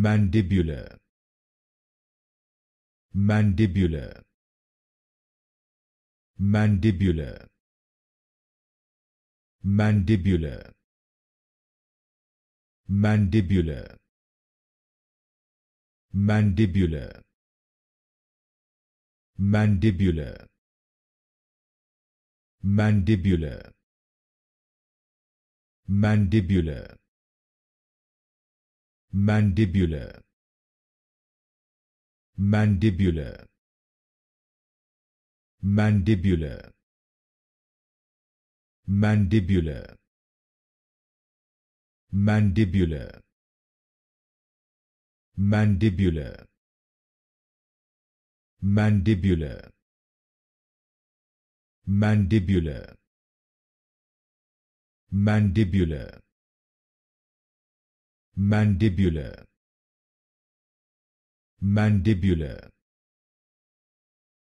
mandibular mandibular mandibular mandibular mandibular mandibular mandibular mandibular mandibular mandibular mandibular mandibular mandibular mandibular mandibular mandibular mandibular mandibular mandibular mandibular